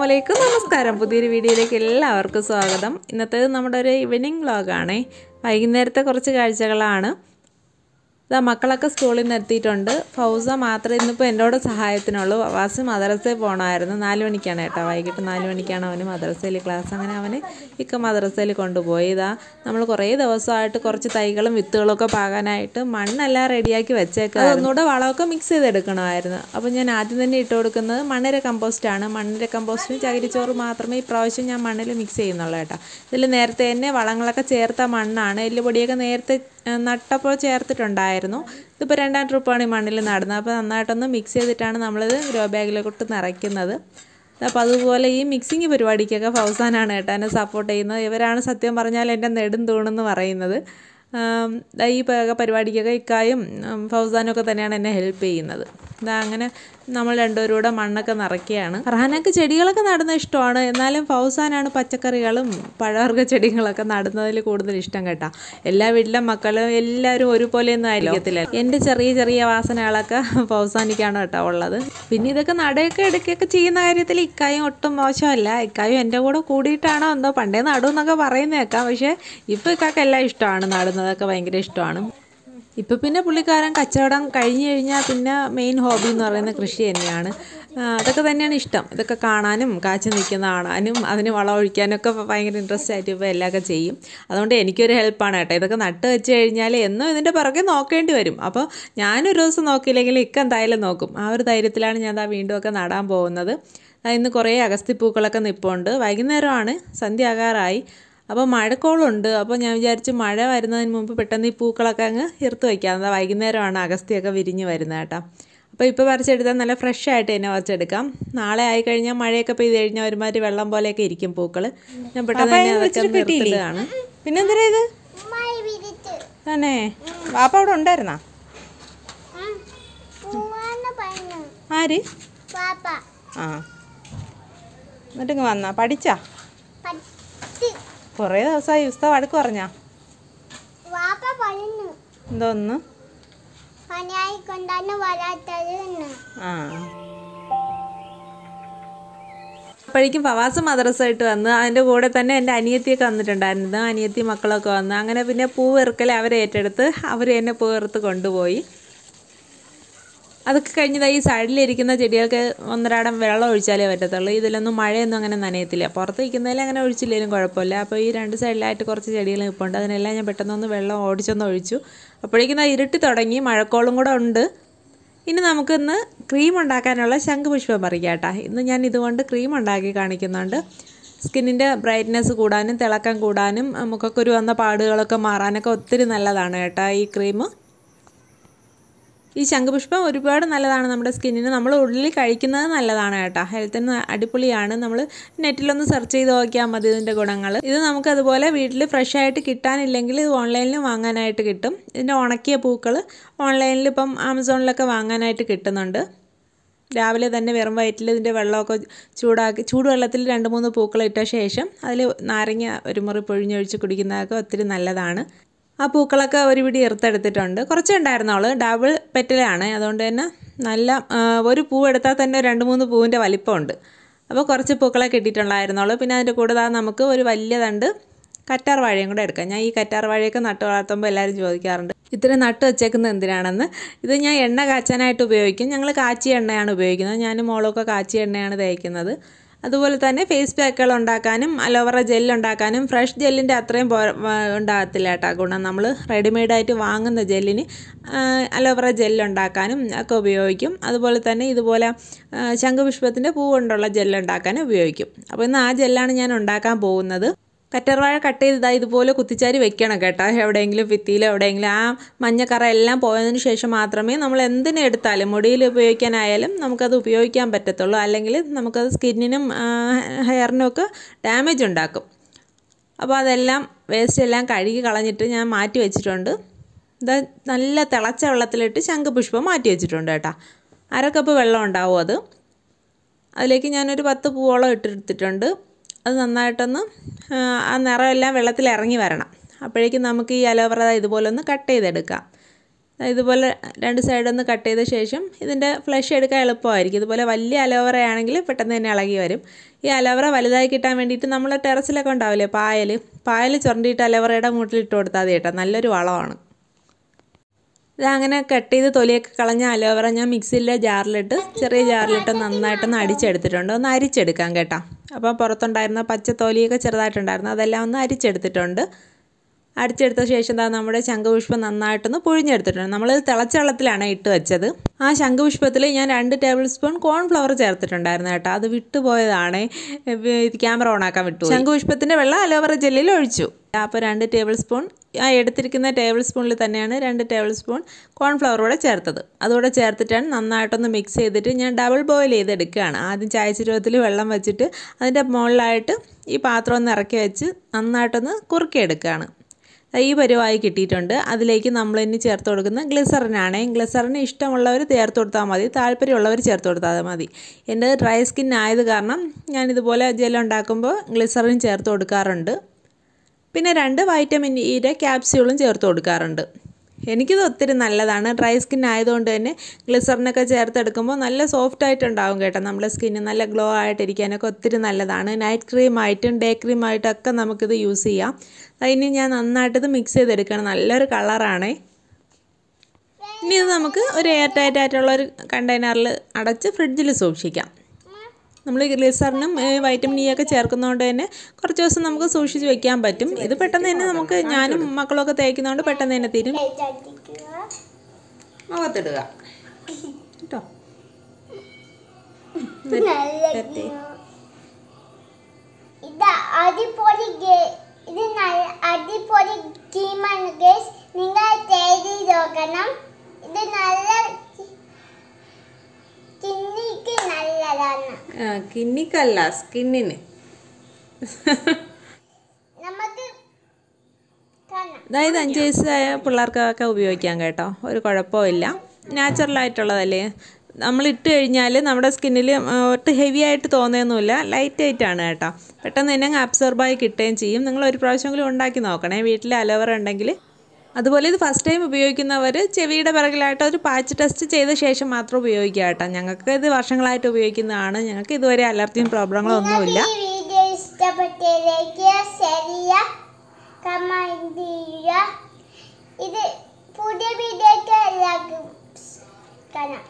വലൈക്കും നമസ്കാരം പുതിയൊരു വീഡിയോയിലേക്ക് എല്ലാവർക്കും സ്വാഗതം ഇന്നത്തേത് നമ്മുടെ ഒരു ഈവനിങ് വ്ളോഗാണേ വൈകുന്നേരത്തെ കുറച്ച് കാഴ്ചകളാണ് ഇതാ മക്കളൊക്കെ സ്കൂളിൽ നിന്ന് എത്തിയിട്ടുണ്ട് ഫൗസ മാത്രമേ ഇന്നിപ്പോൾ എന്നോട് സഹായത്തിനുള്ളൂ വാസി മദ്രസയിൽ പോകണമായിരുന്നു നാല് മണിക്കാണ് കേട്ടോ വൈകിട്ട് നാല് മണിക്കാണ് അവന് മദ്രസയിൽ ക്ലാസ് അങ്ങനെ അവന് ഇക്ക മദ്രസയിൽ കൊണ്ടുപോയി ഇതാ നമ്മൾ കുറേ ദിവസമായിട്ട് കുറച്ച് തൈകളും വിത്തുകളൊക്കെ പാകാനായിട്ട് മണ്ണെല്ലാം റെഡിയാക്കി വെച്ചേക്കാം ഒന്നുകൂടെ വളമൊക്കെ മിക്സ് ചെയ്തെടുക്കണമായിരുന്നു അപ്പോൾ ഞാൻ ആദ്യം തന്നെ ഇട്ട് കൊടുക്കുന്നത് മണ്ണിര കമ്പോസ്റ്റാണ് മണ്ണിര കമ്പോസ്റ്റും ചകിരിച്ചോറ് മാത്രമേ ഇപ്രാവശ്യം ഞാൻ മണ്ണിൽ മിക്സ് ചെയ്യുന്നുള്ളൂ കേട്ടോ ഇതിൽ നേരത്തെ തന്നെ വളങ്ങളൊക്കെ ചേർത്ത മണ്ണാണ് എല്ലുപൊടിയൊക്കെ നേരത്തെ നട്ടപ്പോൾ ചേർത്തിട്ടുണ്ടായിരുന്നു ഇതിപ്പോൾ രണ്ടാം ട്രിപ്പാണ് ഈ മണ്ണിൽ നടുന്നത് അപ്പോൾ നന്നായിട്ടൊന്ന് മിക്സ് ചെയ്തിട്ടാണ് നമ്മളിത് ഗ്രോ ബാഗിലോട്ട് നിറയ്ക്കുന്നത് അപ്പോൾ അതുപോലെ ഈ മിക്സിങ് പരിപാടിക്കൊക്കെ ഫൗസാനാണ് കേട്ടോ എന്നെ സപ്പോർട്ട് ചെയ്യുന്നത് ഇവരാണ് സത്യം പറഞ്ഞാൽ എൻ്റെ നെടും തൂണെന്ന് പറയുന്നത് ഈ പരിപാടിക്കൊക്കെ ഇക്കായും ഫൗസാനൊക്കെ തന്നെയാണ് എന്നെ ഹെൽപ്പ് ചെയ്യുന്നത് അങ്ങനെ നമ്മൾ രണ്ടുപേരും കൂടെ മണ്ണൊക്കെ നിറയ്ക്കുകയാണ് ഫർഹാനക്ക് ചെടികളൊക്കെ നടുന്നത് ഇഷ്ടമാണ് എന്നാലും ഫൗസാനാണ് പച്ചക്കറികളും പഴവർഗ്ഗ ചെടികളൊക്കെ നടുന്നതിൽ കൂടുതൽ ഇഷ്ടം കേട്ടോ എല്ലാ വീട്ടിലെ മക്കളും എല്ലാവരും ഒരുപോലെ ഒന്നും ആയിരിക്കത്തില്ല എൻ്റെ ചെറിയ ചെറിയ വാസനകളൊക്കെ ഫൗസാനിക്കാണ് കേട്ടോ ഉള്ളത് പിന്നെ ഇതൊക്കെ നടയൊക്കെ എടുക്കുകയൊക്കെ ചെയ്യുന്ന കാര്യത്തിൽ ഇക്കായും ഒട്ടും മോശമല്ല ഇക്കായും എൻ്റെ കൂടെ കൂടിയിട്ടാണോ എന്തോ പണ്ടേ നടു പറയുന്നേക്കാം പക്ഷേ ഇപ്പോൾ ഇക്കാക്കെല്ലാം ഇഷ്ടമാണ് നടുന്നതൊക്കെ ഭയങ്കര ഇഷ്ടമാണ് ഇപ്പോൾ പിന്നെ പുള്ളിക്കാരൻ കച്ചവടം കഴിഞ്ഞു കഴിഞ്ഞാൽ പിന്നെ മെയിൻ ഹോബി എന്ന് പറയുന്നത് കൃഷി തന്നെയാണ് അതൊക്കെ തന്നെയാണ് ഇഷ്ടം ഇതൊക്കെ കാണാനും കാച്ചു നിൽക്കുന്ന കാണാനും അതിന് വളം ഒഴിക്കാനൊക്കെ ഭയങ്കര ഇൻട്രസ്റ്റ് ആയിട്ട് ഇപ്പോൾ എല്ലാമൊക്കെ ചെയ്യും അതുകൊണ്ട് എനിക്കൊരു ഹെൽപ്പാണ് കേട്ടോ ഇതൊക്കെ നട്ട് വെച്ച് കഴിഞ്ഞാൽ എന്നും ഇതിൻ്റെ പുറകെ നോക്കേണ്ടി വരും അപ്പോൾ ഞാനൊരു ദിവസം നോക്കിയില്ലെങ്കിൽ ഇക്ക എന്തായാലും നോക്കും ആ ഒരു ധൈര്യത്തിലാണ് ഞാൻ ആ വീണ്ടും ഒക്കെ നടാൻ പോകുന്നത് ഇന്ന് കുറേ അഗസ്തി പൂക്കളൊക്കെ നിൽപ്പുണ്ട് വൈകുന്നേരമാണ് സന്ധ്യ ആകാറായി അപ്പോൾ മഴക്കോളുണ്ട് അപ്പോൾ ഞാൻ വിചാരിച്ച് മഴ വരുന്നതിന് മുമ്പ് പെട്ടെന്ന് ഈ പൂക്കളൊക്കെ അങ്ങ് ഇർത്ത് വയ്ക്കാം എന്നാൽ വൈകുന്നേരമാണ് അഗസ്തിയൊക്കെ വിരിഞ്ഞ് വരുന്നത് കേട്ടോ അപ്പോൾ ഇപ്പോൾ പറിച്ചെടുത്താൽ നല്ല ഫ്രഷ് ആയിട്ട് തന്നെ പറിച്ചെടുക്കാം നാളെ ആയി കഴിഞ്ഞാൽ മഴയൊക്കെ പെയ്ത് കഴിഞ്ഞാൽ ഒരുമാതിരി വെള്ളം പോലെയൊക്കെ ഇരിക്കും പൂക്കൾ ഞാൻ പെട്ടെന്ന് തന്നെ അതൊക്കെ നിർത്തിയതാണ് പിന്നെന്തിനാ ഇത് തന്നേ വാപ്പ അവിടെ ഉണ്ടായിരുന്നാ ആര് ആ എന്നിട്ടിങ്ങ് വന്നാ പഠിച്ചാ കൊറേ ദിവസമായി ഉസ്ത വഴക്ക് പറഞ്ഞാ എന്തോന്ന് അപ്പോഴേക്കും ഫവാസ് മദ്രസായിട്ട് വന്ന് അതിൻ്റെ കൂടെ തന്നെ എൻ്റെ അനിയത്തിയൊക്കെ വന്നിട്ടുണ്ടായിരുന്നു അനിയത്തി മക്കളൊക്കെ വന്ന് അങ്ങനെ പിന്നെ പൂവെറുക്കൽ അവരെ ഏറ്റെടുത്ത് അവർ എന്നെ പൂവെറുത്ത് കൊണ്ടുപോയി അതൊക്കെ കഴിഞ്ഞതായി ഈ സൈഡിലിരിക്കുന്ന ചെടികൾക്ക് ഒന്നരാടം വെള്ളം ഒഴിച്ചാലേ പറ്റത്തുള്ളൂ ഇതിലൊന്നും മഴയൊന്നും അങ്ങനെ നനയത്തില്ല പുറത്ത് നിൽക്കുന്നതിൽ അങ്ങനെ ഒഴിച്ചില്ലെങ്കിലും കുഴപ്പമില്ല അപ്പോൾ ഈ രണ്ട് സൈഡിലായിട്ട് കുറച്ച് ചെടികൾ നിൽപ്പുണ്ട് അതിനെല്ലാം ഞാൻ പെട്ടെന്നൊന്ന് വെള്ളം ഓടിച്ചൊന്ന് ഒഴിച്ചു അപ്പോഴേക്കും ഇരുട്ടി തുടങ്ങി മഴക്കോളും കൂടെ ഉണ്ട് ഇനി നമുക്കിന്ന് ക്രീം ഉണ്ടാക്കാനുള്ള ശംഖുപുഷ്പം പറിക്കാം കേട്ടോ ഇന്ന് ഞാൻ ഇതുകൊണ്ട് ക്രീം ഉണ്ടാക്കി കാണിക്കുന്നുണ്ട് സ്കിന്നിൻ്റെ ബ്രൈറ്റ്നെസ് കൂടാനും തിളക്കം കൂടാനും മുഖക്കുരു വന്ന പാടുകളൊക്കെ മാറാനൊക്കെ ഒത്തിരി നല്ലതാണ് കേട്ടോ ഈ ക്രീം ഈ ശംഖുപുഷ്പം ഒരുപാട് നല്ലതാണ് നമ്മുടെ സ്കിന്നിന് നമ്മൾ ഉള്ളിൽ കഴിക്കുന്നത് നല്ലതാണ് കേട്ടോ ഹെൽത്തിന് അടിപൊളിയാണ് നമ്മൾ നെറ്റിലൊന്ന് സെർച്ച് ചെയ്ത് നോക്കിയാൽ മതി ഇതിൻ്റെ ഗുണങ്ങൾ ഇത് നമുക്കതുപോലെ വീട്ടിൽ ഫ്രഷ് ആയിട്ട് കിട്ടാനില്ലെങ്കിൽ ഇത് ഓൺലൈനിൽ വാങ്ങാനായിട്ട് കിട്ടും ഇതിൻ്റെ ഉണക്കിയ പൂക്കൾ ഓൺലൈനിൽ ഇപ്പം ആമസോണിലൊക്കെ വാങ്ങാനായിട്ട് കിട്ടുന്നുണ്ട് രാവിലെ തന്നെ വെറും വയറ്റിൽ ഇതിൻ്റെ വെള്ളമൊക്കെ ചൂടാക്കി ചൂടുവെള്ളത്തിൽ രണ്ട് മൂന്ന് പൂക്കളിട്ട ഇട്ട ശേഷം അതിൽ നാരങ്ങ ഒരു മുറി പൊഴിഞ്ഞൊഴിച്ച് കുടിക്കുന്നതൊക്കെ ഒത്തിരി നല്ലതാണ് ആ പൂക്കളൊക്കെ ഒരു പിടി കുറച്ച് കുറച്ചേ ഡബിൾ പെറ്റലാണ് അതുകൊണ്ട് തന്നെ നല്ല ഒരു പൂ എടുത്താൽ തന്നെ രണ്ട് മൂന്ന് പൂവിൻ്റെ വലിപ്പമുണ്ട് അപ്പോൾ കുറച്ച് പൂക്കളെ കിട്ടിയിട്ടുണ്ടായിരുന്നുള്ളൂ പിന്നെ അതിൻ്റെ കൂടെ നമുക്ക് ഒരു വലിയ തണ്ട് കറ്റാർ വാഴയും കൂടെ എടുക്കാം ഞാൻ ഈ കറ്റാർ വാഴയൊക്കെ നട്ട് വളർത്തുമ്പോൾ എല്ലാവരും ചോദിക്കാറുണ്ട് ഇത്ര നട്ട് വെച്ചേക്കുന്നത് എന്തിനാണെന്ന് ഇത് ഞാൻ എണ്ണ കാച്ചാനായിട്ട് ഉപയോഗിക്കും ഞങ്ങൾ കാച്ചിയ എണ്ണയാണ് ഉപയോഗിക്കുന്നത് ഞാൻ മോളൊക്കെ കാച്ചിയ എണ്ണയാണ് തേക്കുന്നത് അതുപോലെ തന്നെ ഫേസ് പാക്കുകൾ ഉണ്ടാക്കാനും അലോവറ ജെൽ ഉണ്ടാക്കാനും ഫ്രഷ് ജെല്ലിൻ്റെ അത്രയും ഉണ്ടാകത്തില്ല കേട്ടോ ഗുണം നമ്മൾ റെഡിമെയ്ഡായിട്ട് വാങ്ങുന്ന ജെല്ലിന് അലോവറ ജെൽ ഉണ്ടാക്കാനും ഒക്കെ ഉപയോഗിക്കും അതുപോലെ തന്നെ ഇതുപോലെ ശംഖുപുഷ്പത്തിൻ്റെ പൂ കൊണ്ടുള്ള ഉണ്ടാക്കാനും ഉപയോഗിക്കും അപ്പോൾ ഇന്ന് ആ ജെല്ലാണ് ഞാൻ ഉണ്ടാക്കാൻ പോകുന്നത് കറ്റർവാഴ കട്ട് ചെയ്താൽ ഇതുപോലെ കുത്തിച്ചാരി വെക്കണം കേട്ടോ എവിടെയെങ്കിലും ഭിത്തിയിലോ എവിടെയെങ്കിലും ആ മഞ്ഞക്കറ എല്ലാം പോയതിന് ശേഷം മാത്രമേ നമ്മൾ എന്തിനെ എടുത്താലും മുടിയിൽ ഉപയോഗിക്കാനായാലും നമുക്കത് ഉപയോഗിക്കാൻ പറ്റത്തുള്ളൂ അല്ലെങ്കിൽ നമുക്കത് സ്കിന്നിനും ഹെയറിനും ഒക്കെ ഡാമേജ് ഉണ്ടാക്കും അപ്പോൾ അതെല്ലാം വേസ്റ്റ് എല്ലാം കഴുകി കളഞ്ഞിട്ട് ഞാൻ മാറ്റി വെച്ചിട്ടുണ്ട് ഇത് നല്ല തിളച്ച വെള്ളത്തിലിട്ട് ശംഖുപുഷ്പം മാറ്റി വെച്ചിട്ടുണ്ട് കേട്ടോ അര കപ്പ് വെള്ളം ഉണ്ടാവും അത് അതിലേക്ക് ഞാനൊരു പത്ത് പൂവോളം ഇട്ടെടുത്തിട്ടുണ്ട് അത് നന്നായിട്ടൊന്ന് ആ നിറമെല്ലാം വെള്ളത്തിൽ ഇറങ്ങി വരണം അപ്പോഴേക്കും നമുക്ക് ഈ അലോവറ ഇതുപോലെ ഒന്ന് കട്ട് ചെയ്തെടുക്കാം ഇതുപോലെ രണ്ട് സൈഡൊന്ന് കട്ട് ചെയ്ത ശേഷം ഇതിൻ്റെ ഫ്ലഷ് എടുക്കാൻ എളുപ്പമായിരിക്കും ഇതുപോലെ വലിയ അലോവറ ആണെങ്കിൽ പെട്ടെന്ന് തന്നെ ഇളകി വരും ഈ അലോവറ വലുതായി കിട്ടാൻ വേണ്ടിയിട്ട് നമ്മൾ ടെറസിലൊക്കെ ഉണ്ടാവില്ലേ പായൽ പായൽ ചുരണ്ടിയിട്ട് അലോവറയുടെ മൂട്ടിലിട്ട് കൊടുത്താൽ മതി കേട്ടോ നല്ലൊരു വളമാണ് ഇതങ്ങനെ കട്ട് ചെയ്ത് തൊലിയൊക്കെ കളഞ്ഞ അലോവറ ഞാൻ മിക്സിയിലെ ജാറിലിട്ട് ചെറിയ ജാറിലിട്ട് നന്നായിട്ടൊന്ന് അടിച്ചെടുത്തിട്ടുണ്ട് ഒന്ന് അരിച്ചെടുക്കാം കേട്ടോ അപ്പോൾ പുറത്തുണ്ടായിരുന്ന പച്ച തൊലിയൊക്കെ ചെറുതായിട്ടുണ്ടായിരുന്നു അതെല്ലാം ഒന്ന് അരിച്ചെടുത്തിട്ടുണ്ട് അരിച്ചെടുത്ത ശേഷം എന്താ നമ്മുടെ ശംഖുപുഷ്പം നന്നായിട്ടൊന്ന് പുഴിഞ്ഞെടുത്തിട്ടുണ്ട് നമ്മൾ തിളച്ച വെള്ളത്തിലാണ് ഇട്ട് വെച്ചത് ആ ശംഖുപുഷ്പത്തിൽ ഞാൻ രണ്ട് ടേബിൾ സ്പൂൺ കോൺഫ്ലവർ ചേർത്തിട്ടുണ്ടായിരുന്നു കേട്ടോ അത് വിട്ടുപോയതാണ് ക്യാമറ ഓണാക്കാൻ വിട്ടു ശംഖുപുഷ്പത്തിൻ്റെ വെള്ളം അലോവറ ജെല്ലിൽ ഒഴിച്ചു അപ്പോൾ രണ്ട് ടേബിൾ സ്പൂൺ ആ എടുത്തിരിക്കുന്ന ടേബിൾ സ്പൂണിൽ തന്നെയാണ് രണ്ട് ടേബിൾ സ്പൂൺ കോൺഫ്ലവർ കൂടെ ചേർത്തത് അതുകൂടെ ചേർത്തിട്ടാണ് നന്നായിട്ടൊന്ന് മിക്സ് ചെയ്തിട്ട് ഞാൻ ഡബിൾ ബോയിൽ ചെയ്തെടുക്കുകയാണ് ആദ്യം ചായച്ചുരുവത്തിൽ വെള്ളം വെച്ചിട്ട് അതിൻ്റെ മുകളിലായിട്ട് ഈ പാത്രം ഒന്ന് ഇറക്കി വെച്ച് നന്നായിട്ടൊന്ന് കുറുക്കിയെടുക്കുകയാണ് ഈ പരുവായി കിട്ടിയിട്ടുണ്ട് അതിലേക്ക് നമ്മൾ ഇനി ചേർത്ത് കൊടുക്കുന്ന ഗ്ലിസറിനാണ് ഗ്ലിസറിന് ഇഷ്ടമുള്ളവർ ചേർത്ത് കൊടുത്താൽ മതി താല്പര്യമുള്ളവർ ചേർത്ത് കൊടുത്താൽ മതി എൻ്റെ ഡ്രൈ സ്കിൻ കാരണം ഞാൻ ഇതുപോലെ ജെല്ലുണ്ടാക്കുമ്പോൾ ഗ്ലിസറിൻ ചേർത്ത് കൊടുക്കാറുണ്ട് പിന്നെ രണ്ട് വൈറ്റമിൻ ഇയുടെ ക്യാപ്സ്യൂളും ചേർത്ത് കൊടുക്കാറുണ്ട് എനിക്കിത് ഒത്തിരി നല്ലതാണ് ഡ്രൈ സ്കിൻ ആയതുകൊണ്ട് തന്നെ ഗ്ലിസറിനൊക്കെ ചേർത്തെടുക്കുമ്പോൾ നല്ല സോഫ്റ്റ് ആയിട്ടുണ്ടാവും കേട്ടോ നമ്മുടെ സ്കിന്ന് നല്ല ഗ്ലോ ആയിട്ടിരിക്കാനൊക്കെ ഒത്തിരി നല്ലതാണ് നൈറ്റ് ക്രീമായിട്ടും ഡേ ക്രീമായിട്ടൊക്കെ നമുക്കിത് യൂസ് ചെയ്യാം അതിന് ഞാൻ നന്നായിട്ടിത് മിക്സ് ചെയ്തെടുക്കണം നല്ലൊരു കളറാണേ ഇനി ഇത് നമുക്ക് ഒരു എയർ ടൈറ്റ് ആയിട്ടുള്ള ഒരു കണ്ടെയ്നറിൽ അടച്ച് ഫ്രിഡ്ജിൽ സൂക്ഷിക്കാം നമ്മൾ ഗ്ലിസറിനും വൈറ്റമിൻ ഇ ഒക്കെ ചേർക്കുന്നതുകൊണ്ട് തന്നെ കുറച്ച് ദിവസം നമുക്ക് സൂക്ഷിച്ച് വെക്കാൻ പറ്റും ഇത് പെട്ടെന്ന് തന്നെ നമുക്ക് ഞാനും മക്കളൊക്കെ തേക്കുന്നതുകൊണ്ട് പെട്ടെന്ന് തന്നെ തീരും മുഖത്തിടുക കേട്ടോ ഇത് അടിപൊളി നിങ്ങൾ ചെയ്ത് നോക്കണം ഇത് നല്ല കിന്നിക്കല്ല സ്കിന്നിന് അതായത് അഞ്ച് വയസ്സായ പിള്ളേർക്കൊക്കെ ഉപയോഗിക്കാം കേട്ടോ ഒരു കുഴപ്പമില്ല നാച്ചുറലായിട്ടുള്ളതല്ലേ നമ്മൾ ഇട്ട് കഴിഞ്ഞാൽ നമ്മുടെ സ്കിന്നിൽ ഒട്ട് ഹെവി ആയിട്ട് തോന്നുകയൊന്നുമില്ല ലൈറ്റ് ആയിട്ടാണ് കേട്ടോ പെട്ടെന്ന് തന്നെ അബ്സോർബായി കിട്ടുകയും ചെയ്യും നിങ്ങൾ ഒരു പ്രാവശ്യമെങ്കിലും ഉണ്ടാക്കി നോക്കണേ വീട്ടിൽ അലവർ ഉണ്ടെങ്കിൽ അതുപോലെ ഇത് ഫസ്റ്റ് ടൈം ഉപയോഗിക്കുന്നവർ ചെവിയുടെ പിറകിലായിട്ട് ഒരു പാച്ച് ടെസ്റ്റ് ചെയ്ത ശേഷം മാത്രം ഉപയോഗിക്കുക കേട്ടോ ഞങ്ങൾക്ക് ഇത് വർഷങ്ങളായിട്ട് ഉപയോഗിക്കുന്നതാണ് ഞങ്ങൾക്ക് ഇതുവരെ അലർജിയും പ്രോബ്ലങ്ങളും ഒന്നുമില്ല ഇത് പുതിയ വീഡിയോ കാണാം